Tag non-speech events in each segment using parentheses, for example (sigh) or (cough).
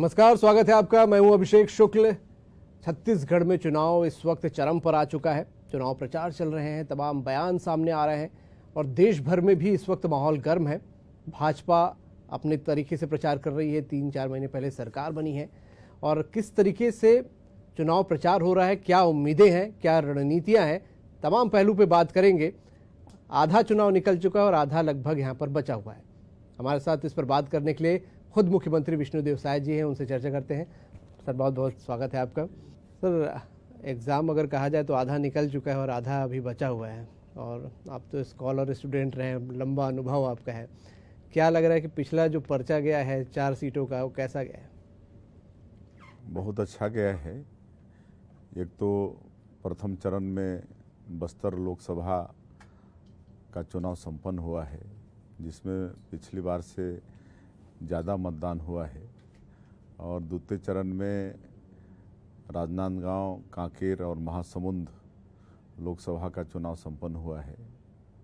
नमस्कार स्वागत है आपका मैं हूं अभिषेक शुक्ल छत्तीसगढ़ में चुनाव इस वक्त चरम पर आ चुका है चुनाव प्रचार चल रहे हैं तमाम बयान सामने आ रहे हैं और देश भर में भी इस वक्त माहौल गर्म है भाजपा अपने तरीके से प्रचार कर रही है तीन चार महीने पहले सरकार बनी है और किस तरीके से चुनाव प्रचार हो रहा है क्या उम्मीदें हैं क्या रणनीतियाँ हैं तमाम पहलू पर बात करेंगे आधा चुनाव निकल चुका है और आधा लगभग यहाँ पर बचा हुआ है हमारे साथ इस पर बात करने के लिए खुद मुख्यमंत्री विष्णुदेव साय जी हैं उनसे चर्चा करते हैं सर बहुत बहुत स्वागत है आपका सर एग्ज़ाम अगर कहा जाए तो आधा निकल चुका है और आधा अभी बचा हुआ है और आप तो स्कॉलर स्टूडेंट रहे हैं लंबा अनुभव आपका है क्या लग रहा है कि पिछला जो पर्चा गया है चार सीटों का वो कैसा गया है बहुत अच्छा गया है एक तो प्रथम चरण में बस्तर लोकसभा का चुनाव संपन्न हुआ है जिसमें पिछली बार से ज़्यादा मतदान हुआ है और द्वितीय चरण में राजनांदगांव कांकेर और महासमुंद लोकसभा का चुनाव संपन्न हुआ है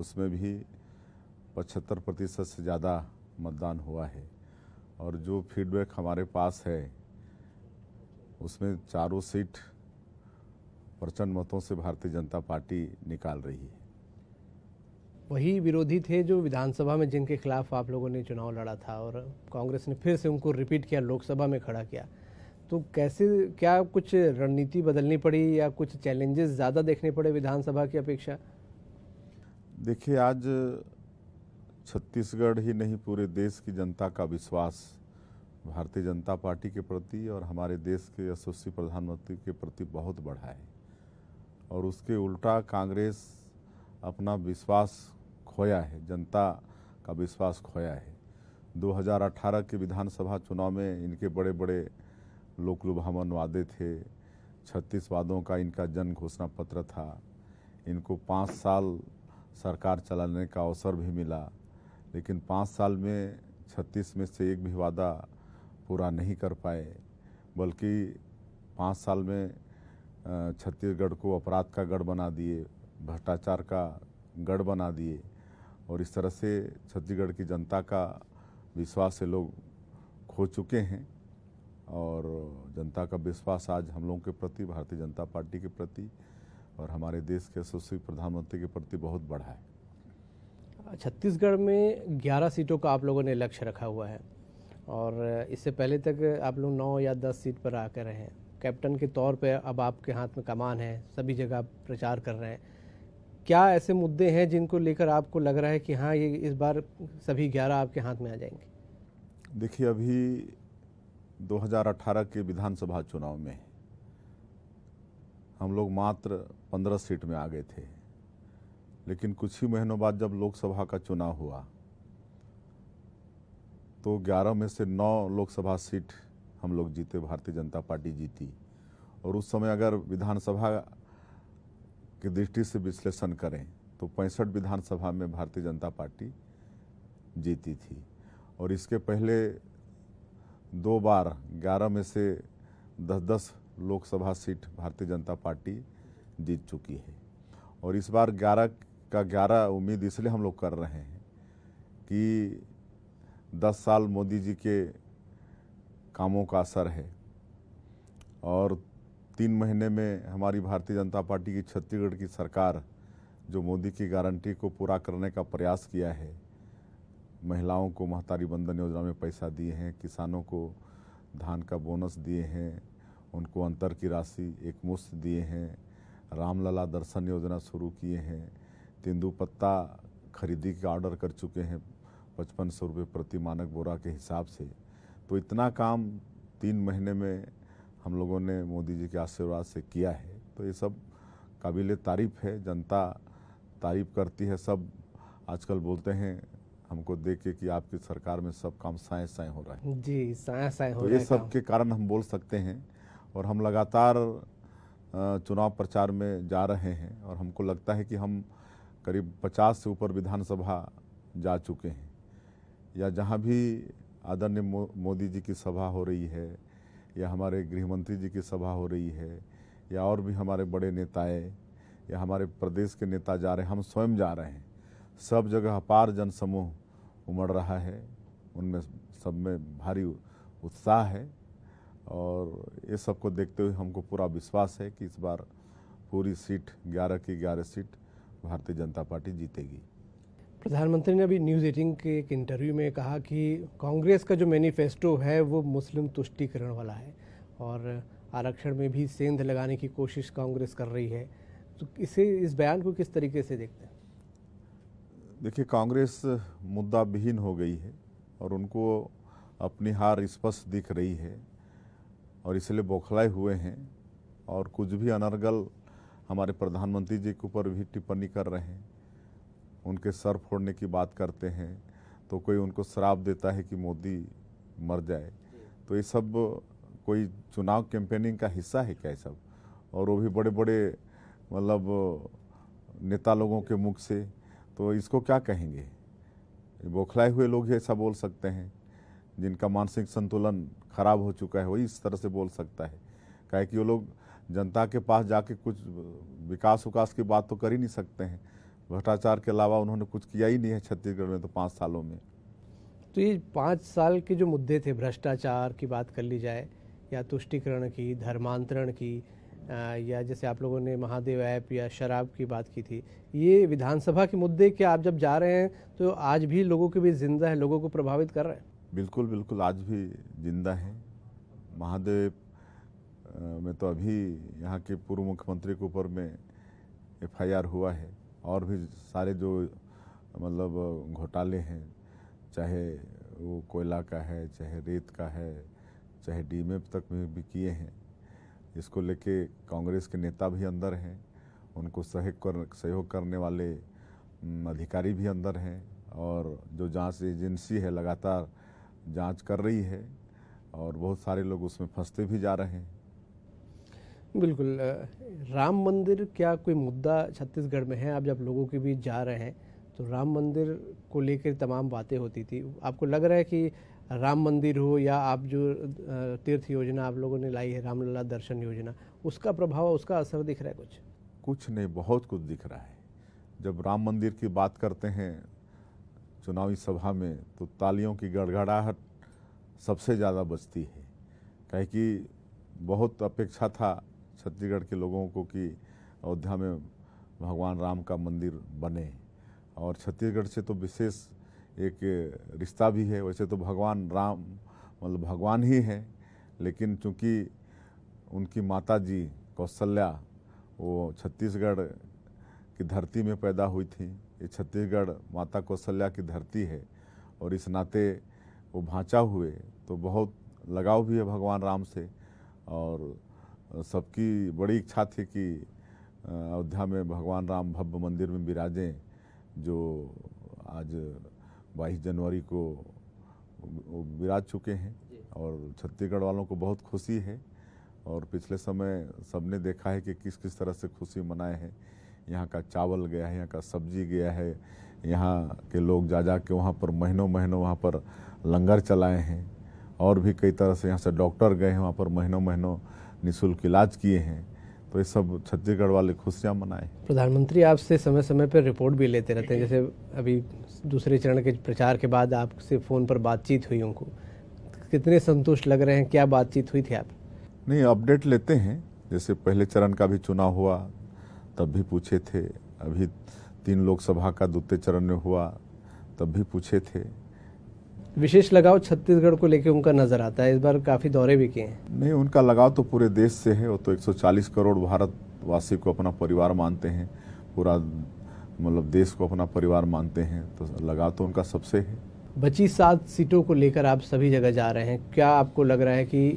उसमें भी पचहत्तर प्रतिशत से ज़्यादा मतदान हुआ है और जो फीडबैक हमारे पास है उसमें चारों सीट प्रचंड मतों से भारतीय जनता पार्टी निकाल रही है वही विरोधी थे जो विधानसभा में जिनके खिलाफ आप लोगों ने चुनाव लड़ा था और कांग्रेस ने फिर से उनको रिपीट किया लोकसभा में खड़ा किया तो कैसे क्या कुछ रणनीति बदलनी पड़ी या कुछ चैलेंजेस ज़्यादा देखने पड़े विधानसभा की अपेक्षा देखिए आज छत्तीसगढ़ ही नहीं पूरे देश की जनता का विश्वास भारतीय जनता पार्टी के प्रति और हमारे देश के यशस्वी प्रधानमंत्री के प्रति बहुत बढ़ा है और उसके उल्टा कांग्रेस अपना विश्वास खोया है जनता का विश्वास खोया है 2018 के विधानसभा चुनाव में इनके बड़े बड़े लोक लुभावन वादे थे छत्तीस वादों का इनका जन घोषणा पत्र था इनको पाँच साल सरकार चलाने का अवसर भी मिला लेकिन पाँच साल में छत्तीस में से एक भी वादा पूरा नहीं कर पाए बल्कि पाँच साल में छत्तीसगढ़ को अपराध का गढ़ बना दिए भ्रष्टाचार का गढ़ बना दिए और इस तरह से छत्तीसगढ़ की जनता का विश्वास से लोग खो चुके हैं और जनता का विश्वास आज हम लोगों के प्रति भारतीय जनता पार्टी के प्रति और हमारे देश के यशस्वी प्रधानमंत्री के प्रति बहुत बढ़ा है छत्तीसगढ़ में 11 सीटों का आप लोगों ने लक्ष्य रखा हुआ है और इससे पहले तक आप लोग 9 या 10 सीट पर आकर रहे हैं कैप्टन के तौर पे अब आपके हाथ में कमान है सभी जगह प्रचार कर रहे हैं क्या ऐसे मुद्दे हैं जिनको लेकर आपको लग रहा है कि हाँ ये इस बार सभी ग्यारह आपके हाथ में आ जाएंगे देखिए अभी 2018 के विधानसभा चुनाव में हम लोग मात्र 15 सीट में आ गए थे लेकिन कुछ ही महीनों बाद जब लोकसभा का चुनाव हुआ तो 11 में से 9 लोकसभा सीट हम लोग जीते भारतीय जनता पार्टी जीती और उस समय अगर विधानसभा की दृष्टि से विश्लेषण करें तो पैंसठ विधानसभा में भारतीय जनता पार्टी जीती थी और इसके पहले दो बार ग्यारह में से दस दस लोकसभा सीट भारतीय जनता पार्टी जीत चुकी है और इस बार ग्यारह का ग्यारह उम्मीद इसलिए हम लोग कर रहे हैं कि दस साल मोदी जी के कामों का असर है और तीन महीने में हमारी भारतीय जनता पार्टी की छत्तीसगढ़ की सरकार जो मोदी की गारंटी को पूरा करने का प्रयास किया है महिलाओं को महतारी बंधन योजना में पैसा दिए हैं किसानों को धान का बोनस दिए हैं उनको अंतर की राशि एक मुश्त दिए हैं रामलला दर्शन योजना शुरू किए हैं तेंदू पत्ता खरीदी का ऑर्डर कर चुके हैं पचपन सौ रुपये प्रति मानक बोरा के हिसाब से तो इतना काम तीन महीने में हम लोगों ने मोदी जी के आशीर्वाद से किया है तो ये सब काबिल तारीफ है जनता तारीफ करती है सब आजकल बोलते हैं हमको देख के कि आपकी सरकार में सब काम साए साए हो रहा है जी साए साए हो तो ये सब के कारण हम बोल सकते हैं और हम लगातार चुनाव प्रचार में जा रहे हैं और हमको लगता है कि हम करीब 50 से ऊपर विधानसभा जा चुके हैं या जहाँ भी आदरणीय मोदी जी की सभा हो रही है या हमारे गृहमंत्री जी की सभा हो रही है या और भी हमारे बड़े नेताएं या हमारे प्रदेश के नेता जा रहे हैं हम स्वयं जा रहे हैं सब जगह अपार जनसमूह उमड़ रहा है उनमें सब में भारी उत्साह है और ये सबको देखते हुए हमको पूरा विश्वास है कि इस बार पूरी सीट ग्यारह की ग्यारह सीट भारतीय जनता पार्टी जीतेगी प्रधानमंत्री ने अभी न्यूज़ एटीन के एक इंटरव्यू में कहा कि कांग्रेस का जो मैनिफेस्टो है वो मुस्लिम तुष्टिकरण वाला है और आरक्षण में भी सेंध लगाने की कोशिश कांग्रेस कर रही है तो इसे इस बयान को किस तरीके से देखते हैं देखिए कांग्रेस मुद्दा विहीन हो गई है और उनको अपनी हार स्पष्ट दिख रही है और इसलिए बौखलाए हुए हैं और कुछ भी अनर्गल हमारे प्रधानमंत्री जी के ऊपर भी टिप्पणी कर रहे हैं उनके सर फोड़ने की बात करते हैं तो कोई उनको शराब देता है कि मोदी मर जाए तो ये सब कोई चुनाव कैंपेनिंग का हिस्सा है क्या ये सब और वो भी बड़े बड़े मतलब नेता लोगों के मुख से तो इसको क्या कहेंगे बौखलाए हुए लोग ही ऐसा बोल सकते हैं जिनका मानसिक संतुलन खराब हो चुका है वही इस तरह से बोल सकता है कहे कि वो लोग जनता के पास जाके कुछ विकास उकास की बात तो कर ही नहीं सकते हैं भ्रष्टाचार के अलावा उन्होंने कुछ किया ही नहीं है छत्तीसगढ़ में तो पाँच सालों में तो ये पाँच साल के जो मुद्दे थे भ्रष्टाचार की बात कर ली जाए या तुष्टिकरण की धर्मांतरण की या जैसे आप लोगों ने महादेव ऐप या शराब की बात की थी ये विधानसभा के मुद्दे क्या आप जब जा रहे हैं तो आज भी लोगों के भी जिंदा है लोगों को प्रभावित कर रहे हैं बिल्कुल बिल्कुल आज भी जिंदा है महादेव में तो अभी यहाँ के पूर्व मुख्यमंत्री के ऊपर में एफ हुआ है और भी सारे जो मतलब घोटाले हैं चाहे वो कोयला का है चाहे रेत का है चाहे डीमेप तक में भी किए हैं इसको लेके कांग्रेस के नेता भी अंदर हैं उनको सहयोग कर सहयोग करने वाले अधिकारी भी अंदर हैं और जो जांच एजेंसी है लगातार जांच कर रही है और बहुत सारे लोग उसमें फंसते भी जा रहे हैं बिल्कुल राम मंदिर क्या कोई मुद्दा छत्तीसगढ़ में है आप जब लोगों के बीच जा रहे हैं तो राम मंदिर को लेकर तमाम बातें होती थी आपको लग रहा है कि राम मंदिर हो या आप जो तीर्थ योजना आप लोगों ने लाई है रामलला दर्शन योजना उसका प्रभाव उसका असर दिख रहा है कुछ कुछ नहीं बहुत कुछ दिख रहा है जब राम मंदिर की बात करते हैं चुनावी सभा में तो तालियों की गड़गड़ाहट सबसे ज़्यादा बचती है कहे कि बहुत अपेक्षा था छत्तीसगढ़ के लोगों को कि अयोध्या में भगवान राम का मंदिर बने और छत्तीसगढ़ से तो विशेष एक रिश्ता भी है वैसे तो भगवान राम मतलब भगवान ही है लेकिन चूँकि उनकी माता जी कौशल्या वो छत्तीसगढ़ की धरती में पैदा हुई थी ये छत्तीसगढ़ माता कौशल्या की धरती है और इस नाते वो भांचा हुए तो बहुत लगाव भी है भगवान राम से और सबकी बड़ी इच्छा थी कि अयोध्या में भगवान राम भव्य मंदिर में विराजें जो आज 22 जनवरी को विराज चुके हैं और छत्तीसगढ़ वालों को बहुत खुशी है और पिछले समय सबने देखा है कि किस किस तरह से खुशी मनाए हैं यहाँ का चावल गया है यहाँ का सब्जी गया है यहाँ के लोग जा जा के वहाँ पर महीनों महीनों वहाँ पर लंगर चलाए हैं और भी कई तरह से यहाँ से डॉक्टर गए हैं वहाँ पर महीनों महीनों निःशुल्क इलाज किए हैं तो ये सब छत्तीसगढ़ वाले खुशियाँ मनाए प्रधानमंत्री आपसे समय समय पर रिपोर्ट भी लेते रहते हैं जैसे अभी दूसरे चरण के प्रचार के बाद आपसे फ़ोन पर बातचीत हुई उनको कितने संतुष्ट लग रहे हैं क्या बातचीत हुई थी आप नहीं अपडेट लेते हैं जैसे पहले चरण का भी चुनाव हुआ तब भी पूछे थे अभी तीन लोकसभा का द्वितीय चरण में हुआ तब भी पूछे थे विशेष लगाव छत्तीसगढ़ को लेकर उनका नजर आता है इस बार काफी दौरे भी किए हैं नहीं उनका लगाव तो पूरे देश से है वो तो 140 करोड़ भारतवासी को अपना परिवार मानते हैं पूरा मतलब देश को अपना परिवार मानते हैं तो लगाव तो उनका सबसे है बची सात सीटों को लेकर आप सभी जगह जा रहे हैं क्या आपको लग रहा है कि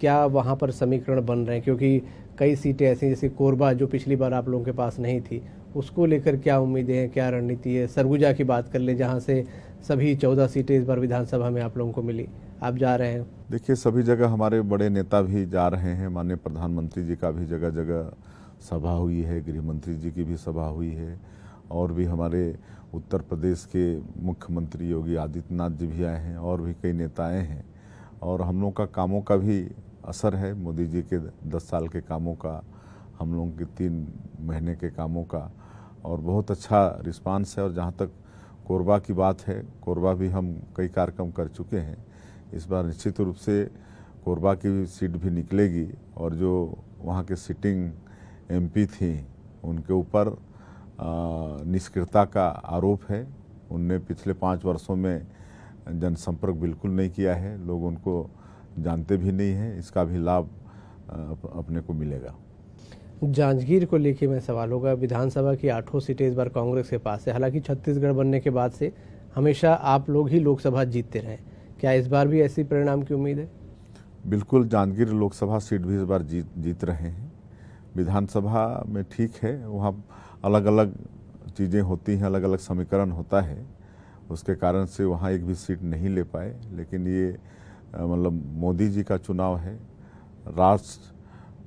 क्या वहाँ पर समीकरण बन रहे हैं क्योंकि कई सीटें ऐसी जैसे कोरबा जो पिछली बार आप लोगों के पास नहीं थी उसको लेकर क्या उम्मीदें हैं क्या रणनीति है सरगुजा की बात कर ले जहाँ से सभी चौदह सीटें इस बार विधानसभा में आप लोगों को मिली आप जा रहे हैं देखिए सभी जगह हमारे बड़े नेता भी जा रहे हैं माननीय प्रधानमंत्री जी का भी जगह जगह सभा हुई है गृह मंत्री जी की भी सभा हुई है और भी हमारे उत्तर प्रदेश के मुख्यमंत्री योगी आदित्यनाथ जी भी आए हैं और भी कई नेता आए हैं और हम लोग का कामों का भी असर है मोदी जी के दस साल के कामों का हम लोगों के तीन महीने के कामों का और बहुत अच्छा रिस्पांस है और जहाँ तक कोरबा की बात है कोरबा भी हम कई कार्यक्रम कर चुके हैं इस बार निश्चित रूप से कोरबा की सीट भी निकलेगी और जो वहाँ के सिटिंग एमपी थी उनके ऊपर निष्क्रियता का आरोप है उनने पिछले पाँच वर्षों में जनसंपर्क बिल्कुल नहीं किया है लोग उनको जानते भी नहीं हैं इसका भी लाभ अपने को मिलेगा जांजगीर को लेके मैं सवाल होगा विधानसभा की आठों सीटें इस बार कांग्रेस के पास है हालांकि छत्तीसगढ़ बनने के बाद से हमेशा आप लोग ही लोकसभा जीतते रहे क्या इस बार भी ऐसी परिणाम की उम्मीद है बिल्कुल जांजगीर लोकसभा सीट भी इस बार जीत जीत रहे हैं विधानसभा में ठीक है वहाँ अलग अलग चीज़ें होती हैं अलग अलग समीकरण होता है उसके कारण से वहाँ एक भी सीट नहीं ले पाए लेकिन ये मतलब मोदी जी का चुनाव है राष्ट्र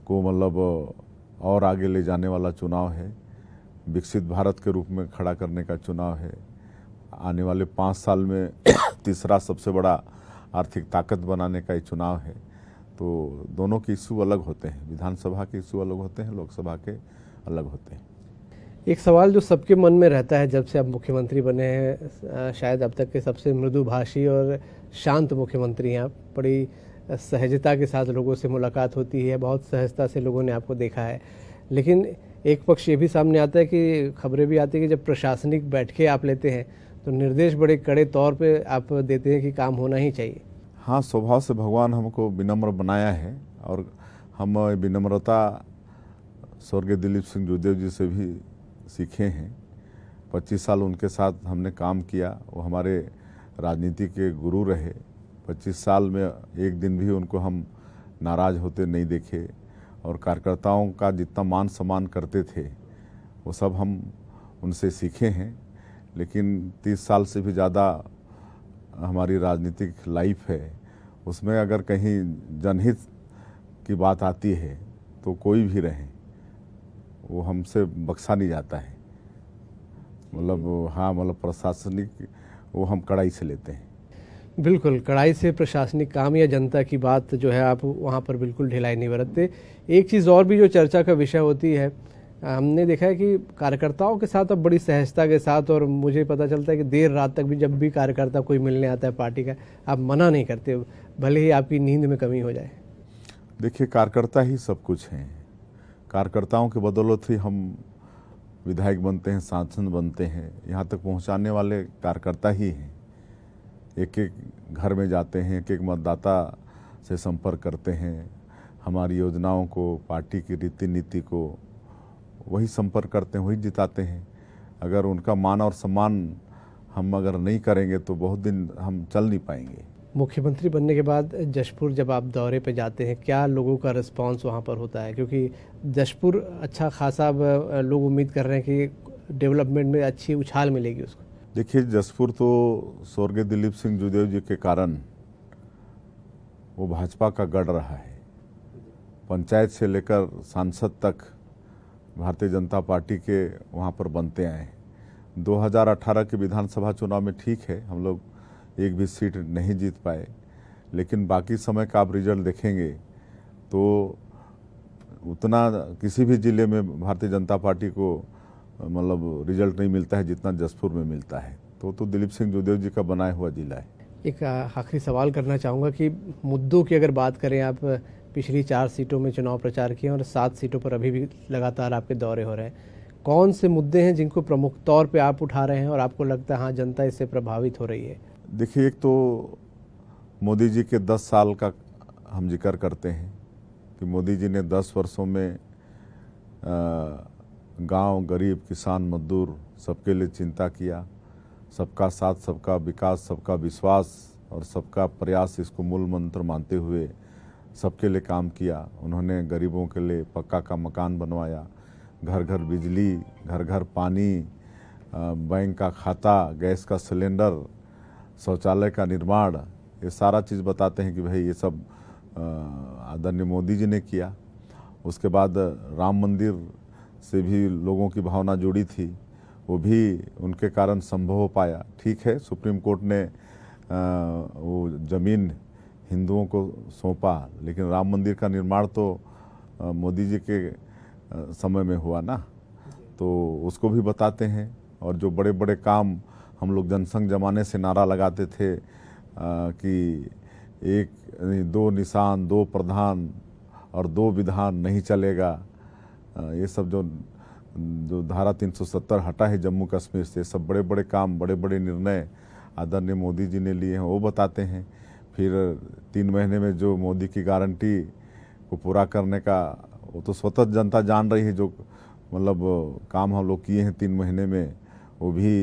को मतलब और आगे ले जाने वाला चुनाव है विकसित भारत के रूप में खड़ा करने का चुनाव है आने वाले पाँच साल में (coughs) तीसरा सबसे बड़ा आर्थिक ताकत बनाने का ये चुनाव है तो दोनों के इशू अलग होते हैं विधानसभा के इशू अलग होते हैं लोकसभा के अलग होते हैं एक सवाल जो सबके मन में रहता है जब से आप मुख्यमंत्री बने हैं शायद अब तक के सबसे मृदुभाषी और शांत मुख्यमंत्री हैं आप बड़ी सहजता के साथ लोगों से मुलाकात होती है बहुत सहजता से लोगों ने आपको देखा है लेकिन एक पक्ष ये भी सामने आता है कि खबरें भी आती है कि जब प्रशासनिक बैठके आप लेते हैं तो निर्देश बड़े कड़े तौर पे आप देते हैं कि काम होना ही चाहिए हाँ स्वभाव से भगवान हमको विनम्र बनाया है और हम विनम्रता स्वर्गीय दिलीप सिंह जुदेव जी से भी सीखे हैं पच्चीस साल उनके साथ हमने काम किया वो हमारे राजनीति के गुरु रहे 25 साल में एक दिन भी उनको हम नाराज़ होते नहीं देखे और कार्यकर्ताओं का जितना मान सम्मान करते थे वो सब हम उनसे सीखे हैं लेकिन 30 साल से भी ज़्यादा हमारी राजनीतिक लाइफ है उसमें अगर कहीं जनहित की बात आती है तो कोई भी रहे वो हमसे बख्शा नहीं जाता है मतलब हाँ मतलब प्रशासनिक वो हम कड़ाई से लेते हैं बिल्कुल कड़ाई से प्रशासनिक काम या जनता की बात जो है आप वहाँ पर बिल्कुल ढिलाई नहीं बरतते एक चीज़ और भी जो चर्चा का विषय होती है हमने देखा है कि कार्यकर्ताओं के साथ अब बड़ी सहजता के साथ और मुझे पता चलता है कि देर रात तक भी जब भी कार्यकर्ता कोई मिलने आता है पार्टी का आप मना नहीं करते भले ही आपकी नींद में कमी हो जाए देखिए कार्यकर्ता ही सब कुछ हैं कार्यकर्ताओं के बदौलत ही हम विधायक बनते हैं सांसद बनते हैं यहाँ तक पहुँचाने वाले कार्यकर्ता ही हैं एक एक घर में जाते हैं एक एक मतदाता से संपर्क करते हैं हमारी योजनाओं को पार्टी की रीति नीति को वही संपर्क करते हैं वही जिताते हैं अगर उनका मान और सम्मान हम अगर नहीं करेंगे तो बहुत दिन हम चल नहीं पाएंगे मुख्यमंत्री बनने के बाद जशपुर जब आप दौरे पर जाते हैं क्या लोगों का रिस्पांस वहाँ पर होता है क्योंकि जशपुर अच्छा खासा लोग उम्मीद कर रहे हैं कि डेवलपमेंट में अच्छी उछाल मिलेगी उसको देखिए जसपुर तो स्वर्गीय दिलीप सिंह जुदेव जी के कारण वो भाजपा का गढ़ रहा है पंचायत से लेकर सांसद तक भारतीय जनता पार्टी के वहाँ पर बनते आए 2018 के विधानसभा चुनाव में ठीक है हम लोग एक भी सीट नहीं जीत पाए लेकिन बाकी समय का आप रिजल्ट देखेंगे तो उतना किसी भी ज़िले में भारतीय जनता पार्टी को मतलब रिजल्ट नहीं मिलता है जितना जसपुर में मिलता है तो तो दिलीप सिंह जोदेव जी का बनाया हुआ जिला है एक आखिरी सवाल करना चाहूँगा कि मुद्दों की अगर बात करें आप पिछली चार सीटों में चुनाव प्रचार किए और सात सीटों पर अभी भी लगातार आपके दौरे हो रहे हैं कौन से मुद्दे हैं जिनको प्रमुख तौर पे आप उठा रहे हैं और आपको लगता है हाँ जनता इससे प्रभावित हो रही है देखिए एक तो मोदी जी के दस साल का हम जिक्र करते हैं कि मोदी जी ने दस वर्षों में आ, गांव गरीब किसान मजदूर सबके लिए चिंता किया सबका साथ सबका विकास सबका विश्वास और सबका प्रयास इसको मूल मंत्र मानते हुए सबके लिए काम किया उन्होंने गरीबों के लिए पक्का का मकान बनवाया घर घर बिजली घर घर पानी बैंक का खाता गैस का सिलेंडर शौचालय का निर्माण ये सारा चीज़ बताते हैं कि भाई ये सब आदरणीय मोदी जी ने किया उसके बाद राम मंदिर से भी लोगों की भावना जुड़ी थी वो भी उनके कारण संभव हो पाया ठीक है सुप्रीम कोर्ट ने आ, वो ज़मीन हिंदुओं को सौंपा लेकिन राम मंदिर का निर्माण तो मोदी जी के समय में हुआ ना तो उसको भी बताते हैं और जो बड़े बड़े काम हम लोग जनसंघ जमाने से नारा लगाते थे आ, कि एक दो निशान दो प्रधान और दो विधान नहीं चलेगा ये सब जो जो धारा 370 हटा है जम्मू कश्मीर से सब बड़े बड़े काम बड़े बड़े निर्णय आदरणीय मोदी जी ने लिए हैं वो बताते हैं फिर तीन महीने में जो मोदी की गारंटी को पूरा करने का वो तो स्वतः जनता जान रही है जो मतलब काम हम लोग किए हैं तीन महीने में वो भी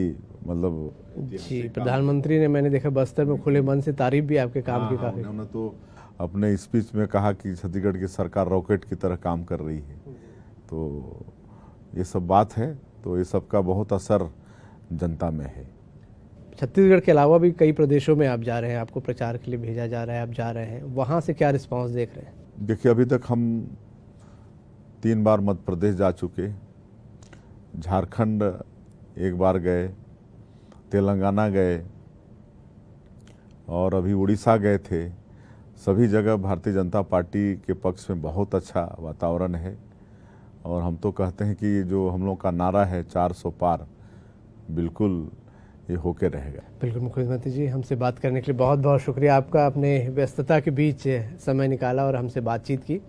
मतलब जी प्रधानमंत्री ने मैंने देखा बस्तर में खुले मन से तारीफ भी आपके काम की हाँ, काफी उन्होंने तो अपने स्पीच में कहा कि छत्तीसगढ़ की सरकार रॉकेट की तरह काम कर रही है तो ये सब बात है तो ये सब का बहुत असर जनता में है छत्तीसगढ़ के अलावा भी कई प्रदेशों में आप जा रहे हैं आपको प्रचार के लिए भेजा जा रहा है आप जा रहे हैं वहाँ से क्या रिस्पांस देख रहे हैं देखिए अभी तक हम तीन बार मध्य प्रदेश जा चुके झारखंड एक बार गए तेलंगाना गए और अभी उड़ीसा गए थे सभी जगह भारतीय जनता पार्टी के पक्ष में बहुत अच्छा वातावरण है और हम तो कहते हैं कि जो हम लोग का नारा है 400 पार बिल्कुल ये होके रहेगा बिल्कुल मुख्यमंत्री जी हमसे बात करने के लिए बहुत बहुत शुक्रिया आपका अपने व्यस्तता के बीच समय निकाला और हमसे बातचीत की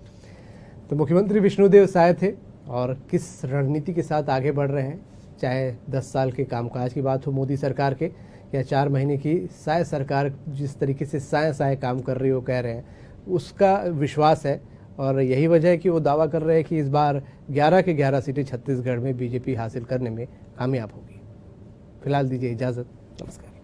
तो मुख्यमंत्री विष्णुदेव साय थे और किस रणनीति के साथ आगे बढ़ रहे हैं चाहे दस साल के कामकाज की बात हो मोदी सरकार के या चार महीने की साय सरकार जिस तरीके से साय साय काम कर रही हो कह रहे हैं उसका विश्वास है और यही वजह है कि वो दावा कर रहे हैं कि इस बार 11 के 11 सीटें छत्तीसगढ़ में बीजेपी हासिल करने में कामयाब होगी फिलहाल दीजिए इजाज़त नमस्कार